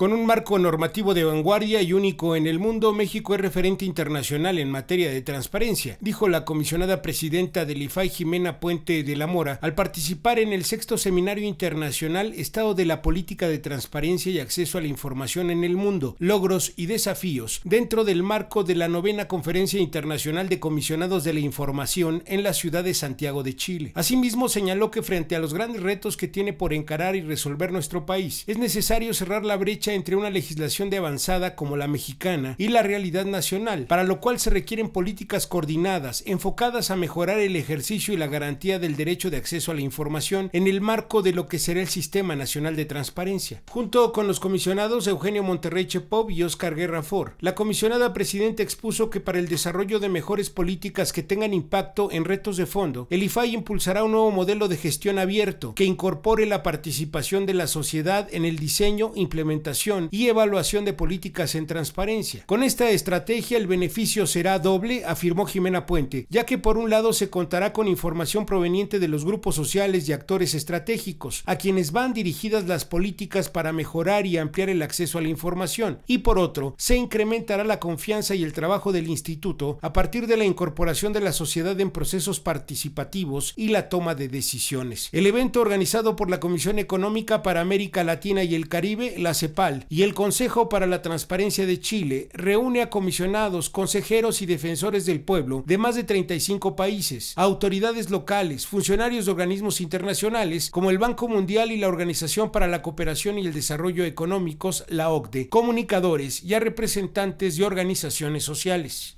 Con un marco normativo de vanguardia y único en el mundo, México es referente internacional en materia de transparencia, dijo la comisionada presidenta del IFAI Jimena Puente de la Mora al participar en el sexto seminario internacional Estado de la Política de Transparencia y Acceso a la Información en el Mundo, Logros y Desafíos, dentro del marco de la novena Conferencia Internacional de Comisionados de la Información en la ciudad de Santiago de Chile. Asimismo, señaló que frente a los grandes retos que tiene por encarar y resolver nuestro país, es necesario cerrar la brecha entre una legislación de avanzada como la mexicana y la realidad nacional, para lo cual se requieren políticas coordinadas, enfocadas a mejorar el ejercicio y la garantía del derecho de acceso a la información en el marco de lo que será el Sistema Nacional de Transparencia. Junto con los comisionados Eugenio Monterrey Chepov y Oscar Guerra Ford, la comisionada presidenta expuso que para el desarrollo de mejores políticas que tengan impacto en retos de fondo, el IFAI impulsará un nuevo modelo de gestión abierto que incorpore la participación de la sociedad en el diseño, implementación y evaluación de políticas en transparencia. Con esta estrategia el beneficio será doble, afirmó Jimena Puente, ya que por un lado se contará con información proveniente de los grupos sociales y actores estratégicos, a quienes van dirigidas las políticas para mejorar y ampliar el acceso a la información, y por otro, se incrementará la confianza y el trabajo del instituto a partir de la incorporación de la sociedad en procesos participativos y la toma de decisiones. El evento organizado por la Comisión Económica para América Latina y el Caribe, la CEPAL, y el Consejo para la Transparencia de Chile reúne a comisionados, consejeros y defensores del pueblo de más de 35 países, autoridades locales, funcionarios de organismos internacionales como el Banco Mundial y la Organización para la Cooperación y el Desarrollo Económicos, la OCDE, comunicadores y a representantes de organizaciones sociales.